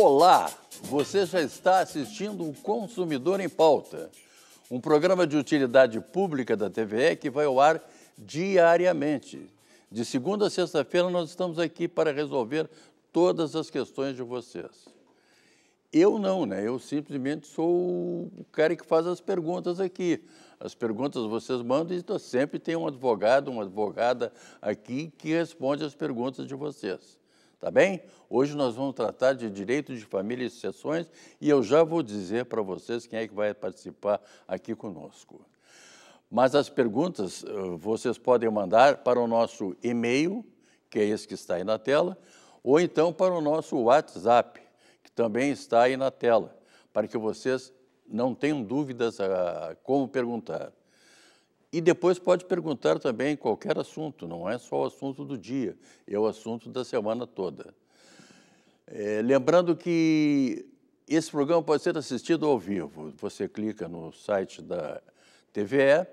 Olá, você já está assistindo o Consumidor em Pauta, um programa de utilidade pública da TVE que vai ao ar diariamente. De segunda a sexta-feira, nós estamos aqui para resolver todas as questões de vocês. Eu não, né? Eu simplesmente sou o cara que faz as perguntas aqui. As perguntas vocês mandam e sempre tem um advogado, uma advogada aqui que responde as perguntas de vocês tá bem? Hoje nós vamos tratar de direito de família e sucessões e eu já vou dizer para vocês quem é que vai participar aqui conosco. Mas as perguntas eh, vocês podem mandar para o nosso e-mail, que é esse que está aí na tela, ou então para o nosso WhatsApp, que também está aí na tela, para que vocês não tenham dúvidas a ah, como perguntar. E depois pode perguntar também qualquer assunto, não é só o assunto do dia, é o assunto da semana toda. É, lembrando que esse programa pode ser assistido ao vivo. Você clica no site da TVE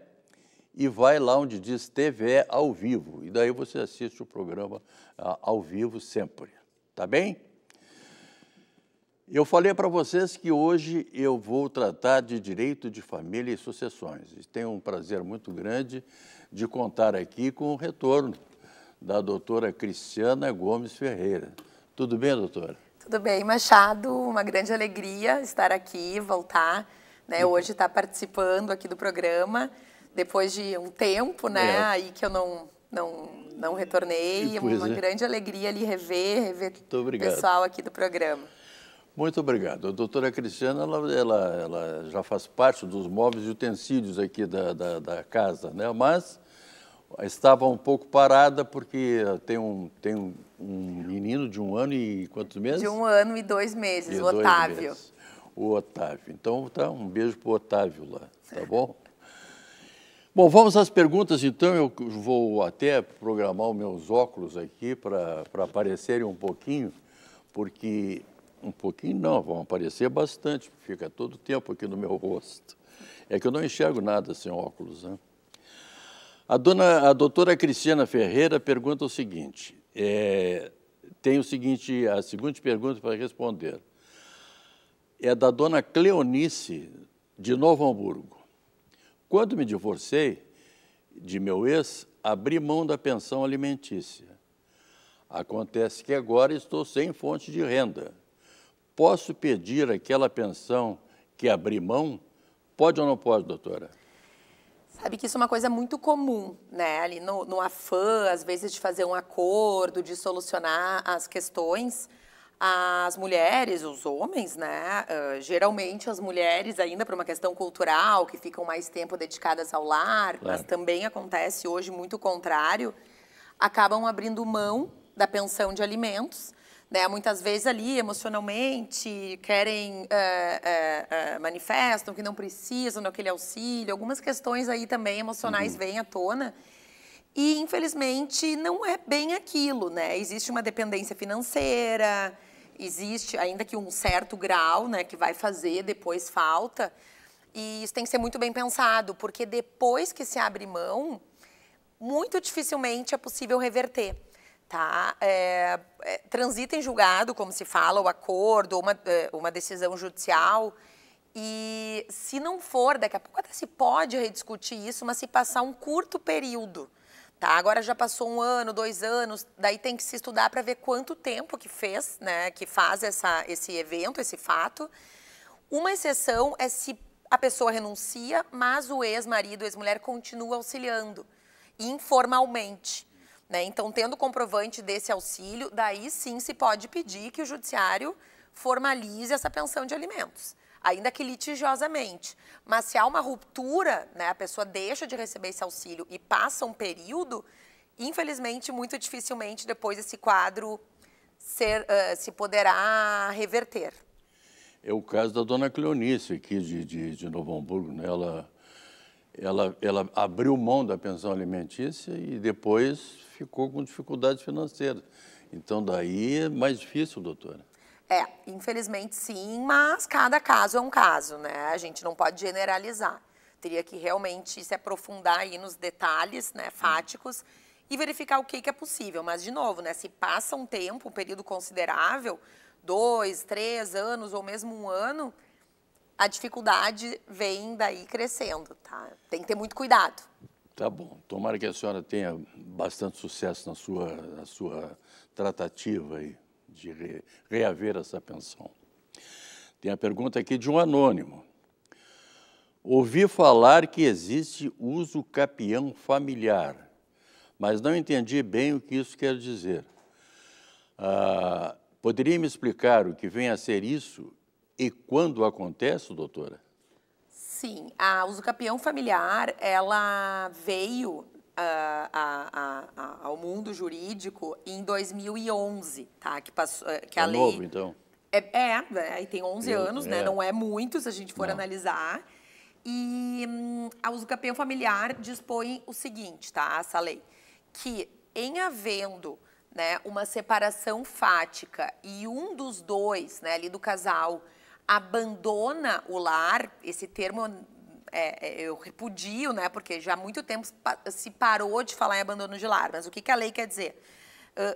e vai lá onde diz TVE ao vivo. E daí você assiste o programa ao vivo sempre. Tá bem? Eu falei para vocês que hoje eu vou tratar de direito de família e sucessões. E tenho um prazer muito grande de contar aqui com o retorno da doutora Cristiana Gomes Ferreira. Tudo bem, doutora? Tudo bem, Machado. Uma grande alegria estar aqui, voltar. Né? Hoje estar tá participando aqui do programa, depois de um tempo, né? É. Aí que eu não, não, não retornei. É uma é. grande alegria ali rever, rever o pessoal aqui do programa. Muito obrigado. A doutora Cristiana ela, ela, ela já faz parte dos móveis e utensílios aqui da, da, da, casa, né? mas estava um pouco parada porque tem um, tem um, menino de um ano e quantos meses? De um ano e dois meses, e o dois Otávio. Meses. O Otávio. Então, tá, um beijo para o Otávio lá, tá bom? Bom, vamos às perguntas, então. Eu vou até programar os meus óculos aqui para aparecerem um pouquinho, porque um pouquinho não, vão aparecer bastante, fica todo o tempo aqui no meu rosto. É que eu não enxergo nada sem óculos. Né? A, dona, a doutora Cristiana Ferreira pergunta o seguinte, é, tem o seguinte, a seguinte pergunta para responder. É da dona Cleonice, de Novo Hamburgo. Quando me divorciei de meu ex, abri mão da pensão alimentícia. Acontece que agora estou sem fonte de renda posso pedir aquela pensão que abri mão? Pode ou não pode, doutora? Sabe que isso é uma coisa muito comum, né? Ali no, no afã, às vezes, de fazer um acordo, de solucionar as questões, as mulheres, os homens, né? Uh, geralmente as mulheres, ainda por uma questão cultural, que ficam mais tempo dedicadas ao lar, claro. mas também acontece hoje muito o contrário, acabam abrindo mão da pensão de alimentos né? Muitas vezes ali, emocionalmente, querem é, é, manifestam que não precisam daquele auxílio. Algumas questões aí também emocionais uhum. vêm à tona. E, infelizmente, não é bem aquilo, né? Existe uma dependência financeira, existe, ainda que um certo grau, né, que vai fazer depois falta. E isso tem que ser muito bem pensado, porque depois que se abre mão, muito dificilmente é possível reverter tá? É, é, transita em julgado, como se fala, o acordo, uma, é, uma decisão judicial. E se não for, daqui a pouco até se pode rediscutir isso, mas se passar um curto período, tá? Agora já passou um ano, dois anos, daí tem que se estudar para ver quanto tempo que fez, né? Que faz essa, esse evento, esse fato. Uma exceção é se a pessoa renuncia, mas o ex-marido, ex-mulher continua auxiliando, informalmente. Né? Então, tendo comprovante desse auxílio, daí sim se pode pedir que o judiciário formalize essa pensão de alimentos, ainda que litigiosamente. Mas se há uma ruptura, né, a pessoa deixa de receber esse auxílio e passa um período, infelizmente, muito dificilmente depois esse quadro ser, uh, se poderá reverter. É o caso da dona Cleonice aqui de, de, de Novo Hamburgo, né? Ela ela, ela abriu mão da pensão alimentícia e depois ficou com dificuldades financeiras. Então, daí é mais difícil, doutora. É, infelizmente sim, mas cada caso é um caso, né? A gente não pode generalizar. Teria que realmente se aprofundar aí nos detalhes, né, fáticos, e verificar o que, que é possível. Mas, de novo, né, se passa um tempo, um período considerável, dois, três anos ou mesmo um ano, a dificuldade vem daí crescendo, tá? Tem que ter muito cuidado. Tá bom. Tomara que a senhora tenha bastante sucesso na sua, na sua tratativa aí de re, reaver essa pensão. Tem a pergunta aqui de um anônimo. Ouvi falar que existe uso capião familiar, mas não entendi bem o que isso quer dizer. Ah, poderia me explicar o que vem a ser isso e quando acontece, doutora? Sim, a usucapião familiar, ela veio ah, a, a, a, ao mundo jurídico em 2011, tá? Que, passou, eh, que é a novo, lei... novo, então. É, é, né? aí tem 11 Eu, anos, é. né? Não é muito, se a gente for Não. analisar. E hum, a usucapião familiar dispõe o seguinte, tá? Essa lei, que em havendo né, uma separação fática e um dos dois, né, ali do casal, abandona o lar, esse termo é, é, eu repudio, né, porque já há muito tempo se parou de falar em abandono de lar, mas o que, que a lei quer dizer?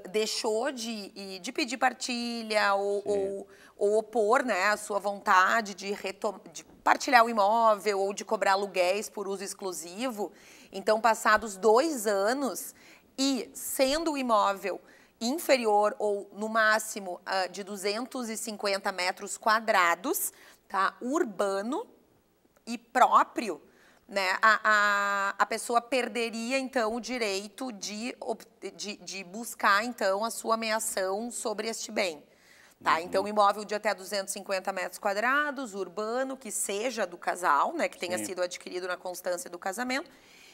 Uh, deixou de, de pedir partilha ou, ou, ou, opor né, a sua vontade de, de partilhar o imóvel ou de cobrar aluguéis por uso exclusivo. Então, passados dois anos e sendo o imóvel inferior ou no máximo uh, de 250 metros quadrados, tá? urbano e próprio, né? a, a, a pessoa perderia então o direito de, de, de buscar então a sua ameação sobre este bem. Tá, uhum. Então, imóvel de até 250 metros quadrados, urbano, que seja do casal, né, que tenha Sim. sido adquirido na constância do casamento,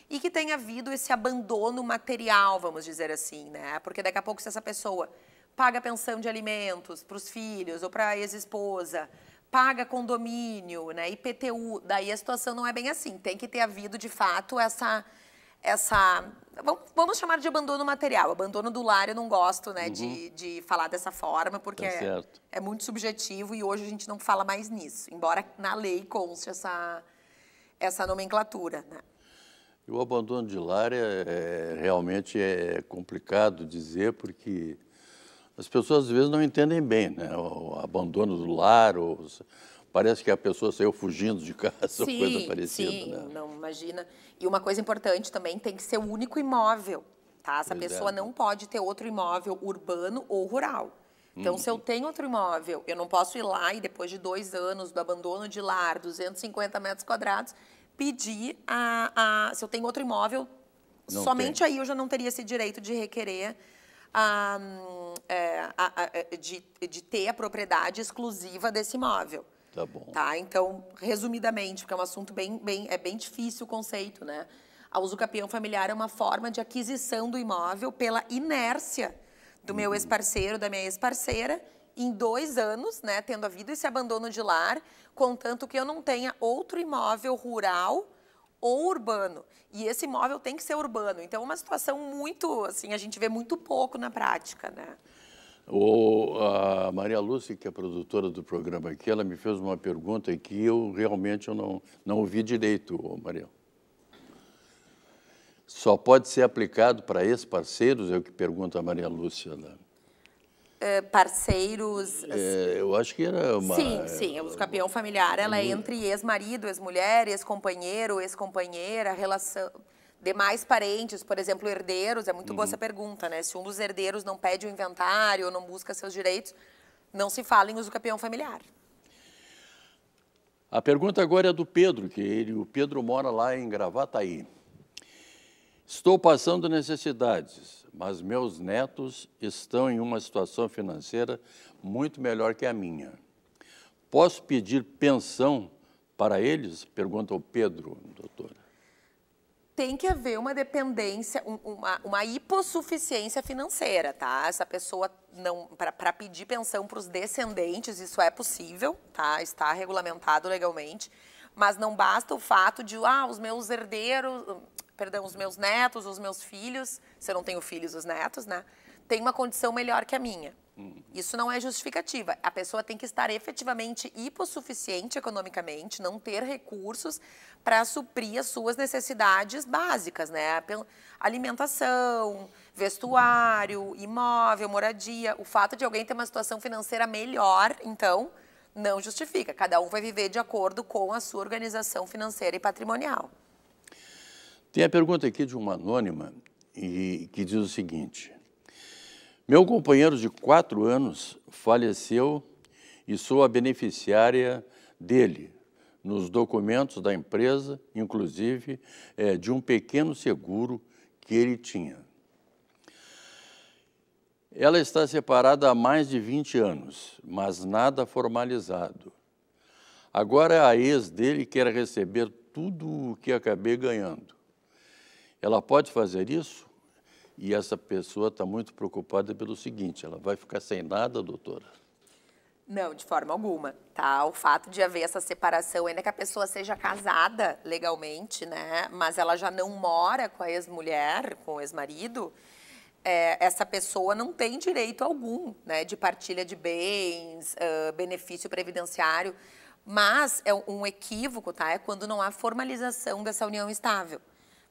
e que tenha havido esse abandono material, vamos dizer assim, né? Porque daqui a pouco, se essa pessoa paga pensão de alimentos para os filhos ou para a ex-esposa, paga condomínio, né? IPTU, daí a situação não é bem assim. Tem que ter havido, de fato, essa. essa vamos chamar de abandono material. Abandono do lar, eu não gosto né, uhum. de, de falar dessa forma, porque é, é muito subjetivo e hoje a gente não fala mais nisso, embora na lei conste essa, essa nomenclatura. Né? O abandono de lar é, é, realmente é complicado dizer, porque as pessoas às vezes não entendem bem né? o abandono do lar, ou, parece que a pessoa saiu fugindo de casa, sim, coisa parecida. Sim, né? não imagina. E uma coisa importante também, tem que ser o único imóvel. Tá? Essa pois é. pessoa é. não pode ter outro imóvel urbano ou rural. Então, hum. se eu uhum. tenho outro imóvel, eu não posso ir lá e depois de dois anos do abandono de lar, 250 metros quadrados, pedir a, a se eu tenho outro imóvel, não somente tem. aí eu já não teria esse direito de requerer é, a, a, é, de, de ter a propriedade exclusiva desse imóvel. Tá bom. Tá? Então, resumidamente, porque é um assunto bem, bem, é bem difícil o conceito, né? A usucapião familiar é uma forma de aquisição do imóvel pela inércia do uhum. meu ex-parceiro, da minha ex-parceira, em dois anos, né, tendo havido esse abandono de lar contanto que eu não tenha outro imóvel rural ou urbano. E esse imóvel tem que ser urbano. Então, é uma situação muito, assim, a gente vê muito pouco na prática, né? O, a Maria Lúcia, que é produtora do programa aqui, ela me fez uma pergunta que eu realmente eu não, não ouvi direito, Maria. Só pode ser aplicado para ex-parceiros, é o que pergunta a Maria Lúcia. Né? Eh, parceiros. É, assim? eu acho que era uma. Sim, sim, o campeão familiar. Ela é uhum. entre ex-marido, ex-mulher, ex-companheiro, ex-companheira, relação. Demais parentes, por exemplo, herdeiros, é muito uhum. boa essa pergunta, né? Se um dos herdeiros não pede o inventário, não busca seus direitos, não se fala em uso campeão familiar. A pergunta agora é do Pedro, que ele, o Pedro mora lá em Gravataí. Estou passando necessidades, mas meus netos estão em uma situação financeira muito melhor que a minha. Posso pedir pensão para eles? Pergunta o Pedro, doutora. Tem que haver uma dependência, uma, uma hipossuficiência financeira, tá? Essa pessoa não. Para pedir pensão para os descendentes, isso é possível, tá? Está regulamentado legalmente. Mas não basta o fato de, ah, os meus herdeiros perdão, os meus netos, os meus filhos, se eu não tenho filhos, os netos, né? Tem uma condição melhor que a minha. Uhum. Isso não é justificativa. A pessoa tem que estar efetivamente hipossuficiente economicamente, não ter recursos para suprir as suas necessidades básicas, né? Alimentação, vestuário, imóvel, moradia. O fato de alguém ter uma situação financeira melhor, então, não justifica. Cada um vai viver de acordo com a sua organização financeira e patrimonial. Tem a pergunta aqui de uma anônima e, que diz o seguinte: Meu companheiro de quatro anos faleceu e sou a beneficiária dele, nos documentos da empresa, inclusive é, de um pequeno seguro que ele tinha. Ela está separada há mais de 20 anos, mas nada formalizado. Agora a ex dele quer receber tudo o que acabei ganhando. Ela pode fazer isso? E essa pessoa está muito preocupada pelo seguinte: ela vai ficar sem nada, doutora? Não, de forma alguma, tá? O fato de haver essa separação, ainda que a pessoa seja casada legalmente, né? Mas ela já não mora com a ex-mulher, com o ex-marido, é, essa pessoa não tem direito algum, né? De partilha de bens, uh, benefício previdenciário. Mas é um equívoco, tá? É quando não há formalização dessa união estável.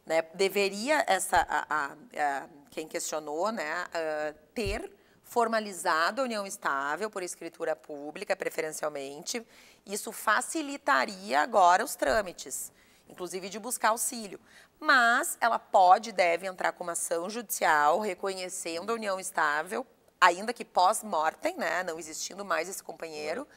Né? Deveria essa, a, a, a, quem questionou, né, uh, ter formalizado a união estável por escritura pública, preferencialmente. Isso facilitaria agora os trâmites, inclusive de buscar auxílio. Mas ela pode deve entrar com uma ação judicial reconhecendo a união estável, ainda que pós-mortem, né, não existindo mais esse companheiro,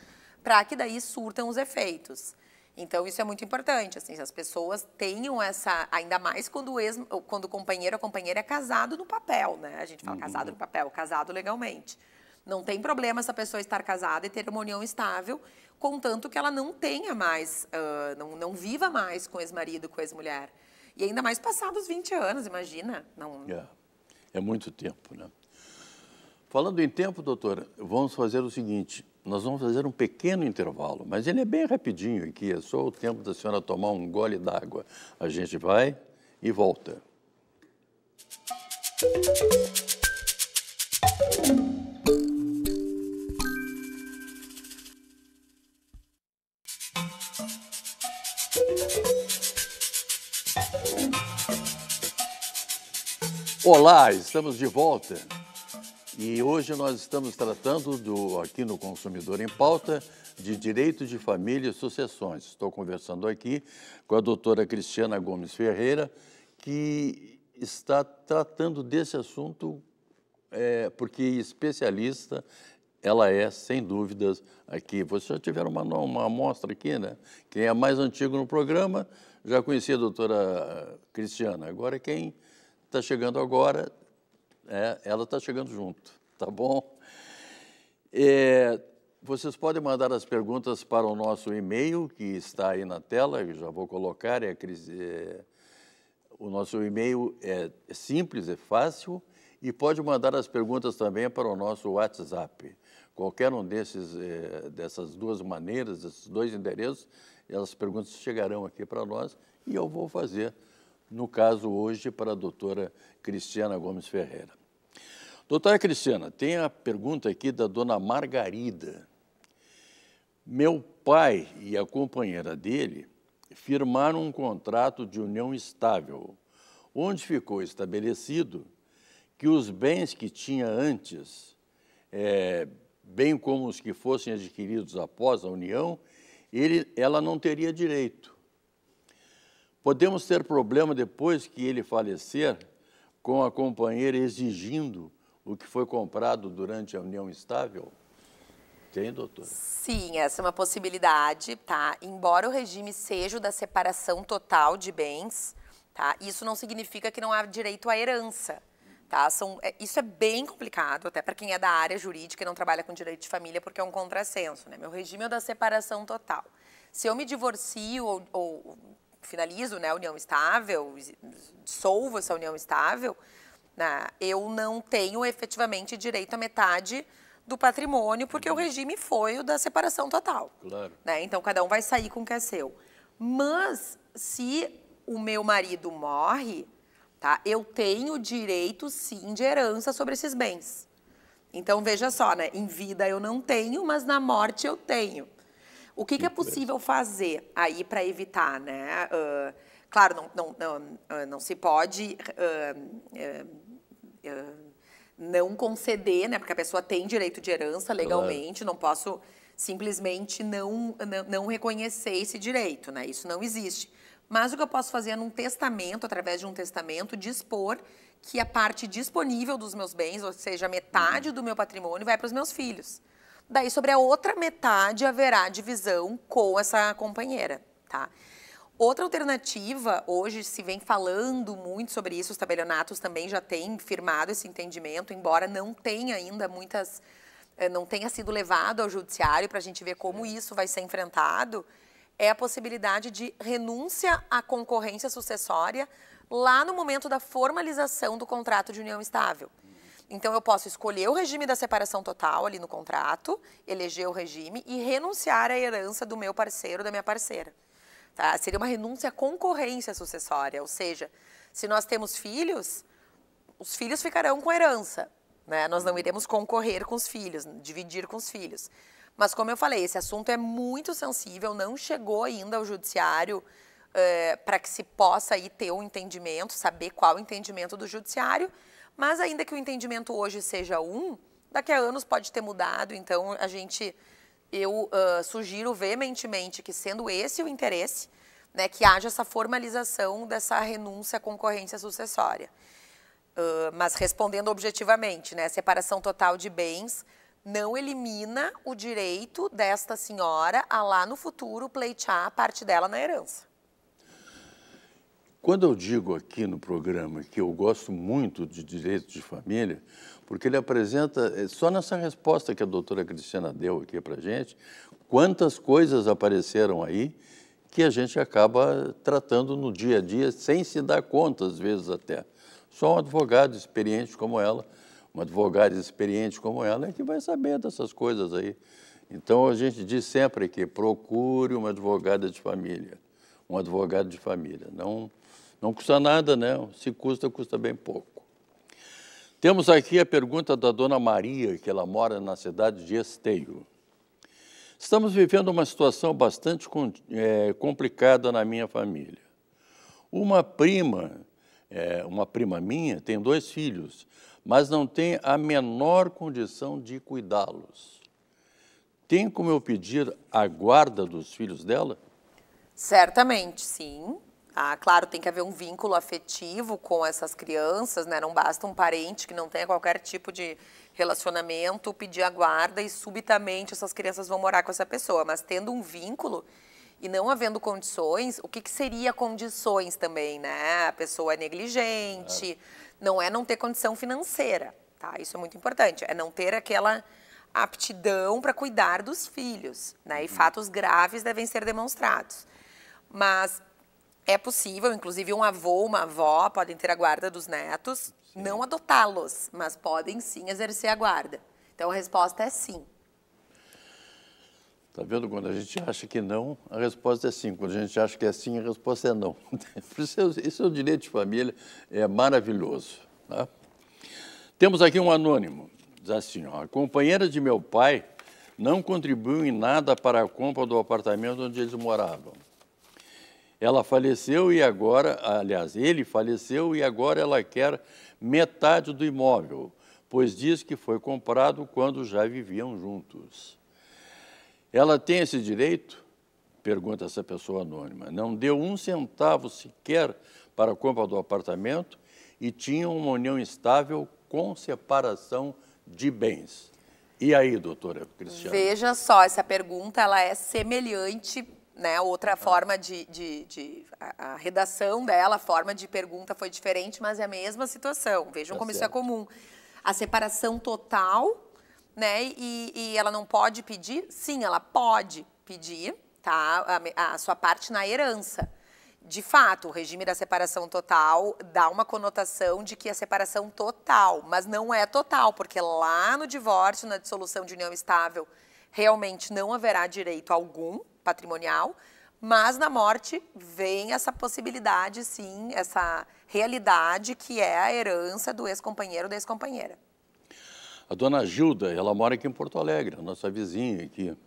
para que daí surtam os efeitos. Então, isso é muito importante, assim, as pessoas tenham essa, ainda mais quando o, ex, quando o companheiro ou companheira é casado no papel, né? A gente fala uhum. casado no papel, casado legalmente. Não tem problema essa pessoa estar casada e ter uma união estável, contanto que ela não tenha mais, uh, não, não viva mais com ex-marido, com ex-mulher. E ainda mais passados 20 anos, imagina. Não... É. é muito tempo, né? Falando em tempo, doutora, vamos fazer o seguinte nós vamos fazer um pequeno intervalo, mas ele é bem rapidinho aqui, é só o tempo da senhora tomar um gole d'água. A gente vai e volta. Olá, estamos de volta. E hoje nós estamos tratando do, aqui no Consumidor em Pauta de Direito de Família e Sucessões. Estou conversando aqui com a doutora Cristiana Gomes Ferreira, que está tratando desse assunto é, porque especialista ela é, sem dúvidas, aqui. Vocês já tiveram uma, uma amostra aqui, né? Quem é mais antigo no programa já conhecia a doutora Cristiana. Agora quem está chegando agora é, ela está chegando junto, tá bom? É, vocês podem mandar as perguntas para o nosso e-mail, que está aí na tela, eu já vou colocar. É, é, o nosso e-mail é simples, é fácil, e pode mandar as perguntas também para o nosso WhatsApp. Qualquer um desses, é, dessas duas maneiras, desses dois endereços, as perguntas chegarão aqui para nós e eu vou fazer, no caso hoje, para a doutora Cristiana Gomes Ferreira. Doutora Cristiana, tem a pergunta aqui da dona Margarida. Meu pai e a companheira dele firmaram um contrato de união estável, onde ficou estabelecido que os bens que tinha antes, é, bem como os que fossem adquiridos após a união, ele, ela não teria direito. Podemos ter problema depois que ele falecer com a companheira exigindo o que foi comprado durante a união estável? Tem, doutora? Sim, essa é uma possibilidade, tá? Embora o regime seja o da separação total de bens, tá? Isso não significa que não há direito à herança. Tá? São, é, isso é bem complicado, até para quem é da área jurídica e não trabalha com direito de família, porque é um contrassenso. Né? Meu regime é o da separação total. Se eu me divorcio ou, ou finalizo né, a união estável, dissolvo essa união estável, né? eu não tenho efetivamente direito à metade do patrimônio, porque o uhum. regime foi o da separação total. Claro. Né? Então, cada um vai sair com o que é seu. Mas, se o meu marido morre, tá? eu tenho direito, sim, de herança sobre esses bens. Então, veja só, né? em vida eu não tenho, mas na morte eu tenho. O que, que é possível fazer aí para evitar, né? Uh, claro, não, não, não, não se pode... Uh, uh, não conceder, né? Porque a pessoa tem direito de herança legalmente, claro. não posso simplesmente não, não, não reconhecer esse direito, né? Isso não existe. Mas o que eu posso fazer é num testamento, através de um testamento, dispor que a parte disponível dos meus bens, ou seja, metade uhum. do meu patrimônio, vai para os meus filhos. Daí, sobre a outra metade, haverá divisão com essa companheira, tá? Outra alternativa, hoje se vem falando muito sobre isso, os tabelionatos também já têm firmado esse entendimento, embora não tenha ainda muitas, eh, não tenha sido levado ao judiciário para a gente ver como isso vai ser enfrentado, é a possibilidade de renúncia à concorrência sucessória lá no momento da formalização do contrato de união estável. Então, eu posso escolher o regime da separação total ali no contrato, eleger o regime e renunciar à herança do meu parceiro, da minha parceira. Tá? Seria uma renúncia à concorrência sucessória, ou seja, se nós temos filhos, os filhos ficarão com herança. Né? Nós não iremos concorrer com os filhos, dividir com os filhos. Mas, como eu falei, esse assunto é muito sensível, não chegou ainda ao judiciário é, eh, para que se possa aí ter um entendimento, saber qual o entendimento do judiciário. Mas, ainda que o entendimento hoje seja um, daqui a anos pode ter mudado, então a gente eu uh, sugiro veementemente que, sendo esse o interesse, né, que haja essa formalização dessa renúncia à concorrência sucessória. Uh, mas respondendo objetivamente, né, separação total de bens não elimina o direito desta senhora a lá no futuro pleitear parte dela na herança. Quando eu digo aqui no programa que eu gosto muito de direito de família, porque ele apresenta, é, só nessa resposta que a doutora Cristina deu aqui para gente, quantas coisas apareceram aí que a gente acaba tratando no dia a dia sem se dar conta, às vezes até. Só um advogado experiente como ela, uma advogada experiente como ela, é que vai saber dessas coisas aí. Então a gente diz sempre que procure uma advogada de família, um advogado de família. Não, não custa nada, né? Se custa, custa bem pouco. Temos aqui a pergunta da dona Maria, que ela mora na cidade de Esteio. Estamos vivendo uma situação bastante é, complicada na minha família. Uma prima, é, uma prima minha, tem dois filhos, mas não tem a menor condição de cuidá-los. Tem como eu pedir a guarda dos filhos dela? Certamente, sim. Ah, claro, tem que haver um vínculo afetivo com essas crianças, né? Não basta um parente que não tenha qualquer tipo de relacionamento pedir a guarda e subitamente essas crianças vão morar com essa pessoa. Mas tendo um vínculo e não havendo condições, o que, que seria condições também, né? A pessoa é negligente, não é não ter condição financeira, tá? Isso é muito importante. É não ter aquela aptidão para cuidar dos filhos, né? E uhum. fatos graves devem ser demonstrados. Mas é possível, inclusive um avô, uma avó podem ter a guarda dos netos, sim. não adotá-los, mas podem sim exercer a guarda. Então a resposta é sim. Tá vendo? Quando a gente acha que não, a resposta é sim. Quando a gente acha que é sim, a resposta é não. Esse é o direito de família, é maravilhoso. Né? Temos aqui um anônimo. Diz assim, ó, a companheira de meu pai não contribuiu em nada para a compra do apartamento onde eles moravam. Ela faleceu e agora, aliás, ele faleceu e agora ela quer metade do imóvel, pois diz que foi comprado quando já viviam juntos. Ela tem esse direito? Pergunta essa pessoa anônima. Não deu um centavo sequer para a compra do apartamento e tinham uma união estável com separação de bens. E aí, doutora Cristiana? Veja só, essa pergunta ela é semelhante né? Outra uhum. forma de, de, de a, a, redação dela, a forma de pergunta foi diferente, mas é a mesma situação. Vejam tá como certo. isso é comum. A separação total, né? E, e, ela não pode pedir? Sim, ela pode pedir, tá? A, a sua parte na herança. De fato, o regime da separação total dá uma conotação de que é separação total, mas não é total, porque lá no divórcio, na dissolução de união estável, realmente não haverá direito algum patrimonial, mas na morte vem essa possibilidade, sim, essa realidade que é a herança do ex-companheiro da ex-companheira. A dona Gilda, ela mora aqui em Porto Alegre, nossa vizinha aqui.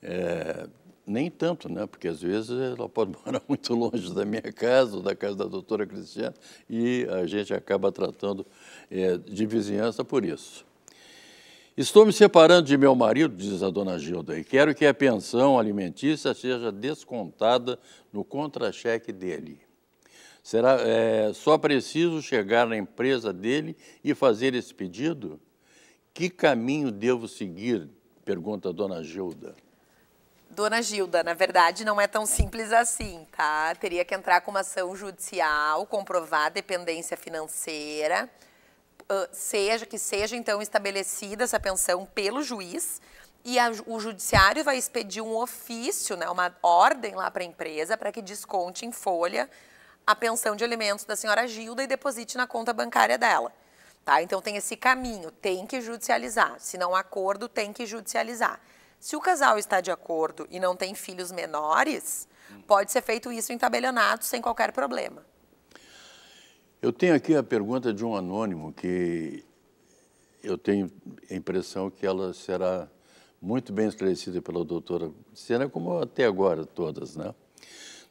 É, nem tanto, né? Porque às vezes ela pode morar muito longe da minha casa, da casa da doutora Cristiana, e a gente acaba tratando é, de vizinhança por isso. Estou me separando de meu marido, diz a dona Gilda, e quero que a pensão alimentícia seja descontada no contra-cheque dele. Será, é, só preciso chegar na empresa dele e fazer esse pedido? Que caminho devo seguir? Pergunta a dona Gilda. Dona Gilda, na verdade não é tão simples assim, tá? Teria que entrar com uma ação judicial, comprovar dependência financeira seja que seja então estabelecida essa pensão pelo juiz e a, o judiciário vai expedir um ofício, né, uma ordem lá para a empresa para que desconte em folha a pensão de alimentos da senhora Gilda e deposite na conta bancária dela. Tá? Então tem esse caminho, tem que judicializar. Se não há acordo, tem que judicializar. Se o casal está de acordo e não tem filhos menores, uhum. pode ser feito isso em tabelionato sem qualquer problema. Eu tenho aqui a pergunta de um anônimo que eu tenho a impressão que ela será muito bem esclarecida pela doutora Sena, como até agora todas, né?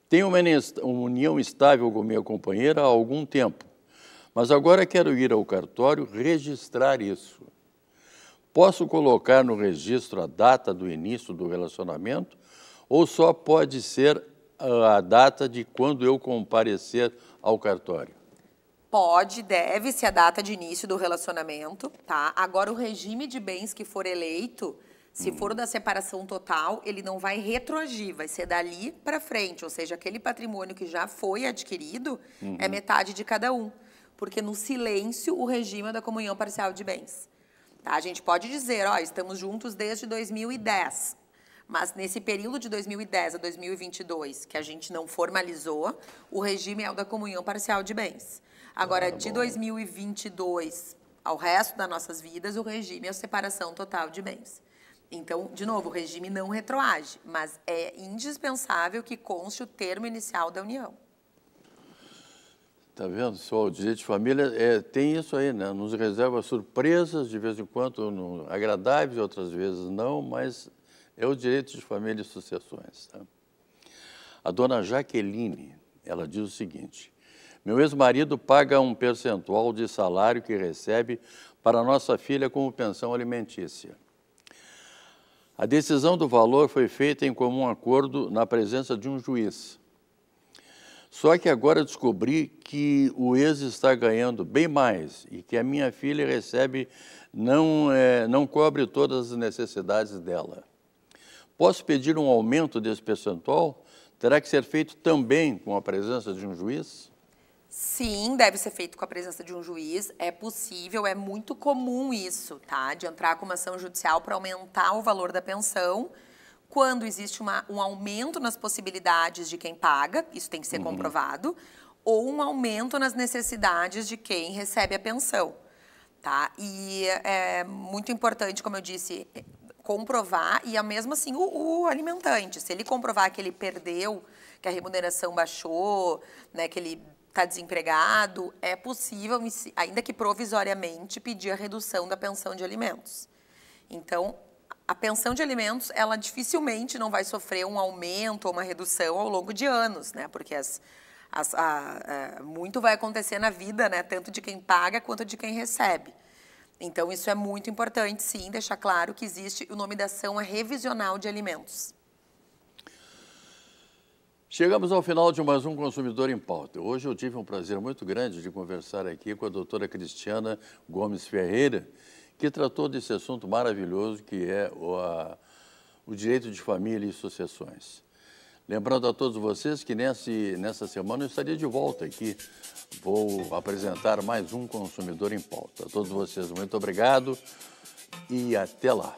Tenho uma união estável com minha companheira há algum tempo, mas agora quero ir ao cartório registrar isso. Posso colocar no registro a data do início do relacionamento ou só pode ser a data de quando eu comparecer ao cartório? Pode, deve ser a data de início do relacionamento, tá? Agora, o regime de bens que for eleito, se for o hum. da separação total, ele não vai retroagir, vai ser dali para frente. Ou seja, aquele patrimônio que já foi adquirido é uhum. é metade de cada um. Porque no silêncio, o regime é da comunhão parcial de bens. Tá? A gente pode dizer, ó, estamos juntos desde 2010. Mas nesse período de 2010 a 2022, que a gente não formalizou, o regime é o da comunhão parcial de bens. Agora, tá de 2022 ao resto das nossas vidas, o regime é a separação total de bens. Então, de novo, o regime não retroage, mas é indispensável que conste o termo inicial da união. Está vendo, só o direito de família é, tem isso aí, né? Nos reserva surpresas de vez em quando, no, agradáveis outras vezes não, mas é o direito de família e sucessões. Tá? A dona Jaqueline, ela diz o seguinte: meu ex-marido paga um percentual de salário que recebe para nossa filha como pensão alimentícia. A decisão do valor foi feita em comum acordo na presença de um juiz. Só que agora descobri que o ex está ganhando bem mais e que a minha filha recebe, não, é, não cobre todas as necessidades dela. Posso pedir um aumento desse percentual? Terá que ser feito também com a presença de um juiz? Sim, deve ser feito com a presença de um juiz. É possível, é muito comum isso, tá? De entrar com uma ação judicial para aumentar o valor da pensão. Quando existe uma, um aumento nas possibilidades de quem paga, isso tem que ser uhum. comprovado, ou um aumento nas necessidades de quem recebe a pensão, tá? E é, é muito importante, como eu disse, comprovar e, mesmo assim, o, o alimentante. Se ele comprovar que ele perdeu, que a remuneração baixou, né, que ele está desempregado, é possível, ainda que provisoriamente, pedir a redução da pensão de alimentos. Então, a pensão de alimentos, ela dificilmente não vai sofrer um aumento ou uma redução ao longo de anos, né? Porque as, as, a, a, muito vai acontecer na vida, né? Tanto de quem paga quanto de quem recebe. Então, isso é muito importante, sim, deixar claro que existe o nome da ação é revisional de alimentos. Chegamos ao final de mais um Consumidor em Pauta. Hoje eu tive um prazer muito grande de conversar aqui com a doutora Cristiana Gomes Ferreira, que tratou desse assunto maravilhoso que é o, a, o direito de família e sucessões. Lembrando a todos vocês que nesse, nessa semana eu estaria de volta aqui. Vou apresentar mais um Consumidor em Pauta. A todos vocês, muito obrigado e até lá.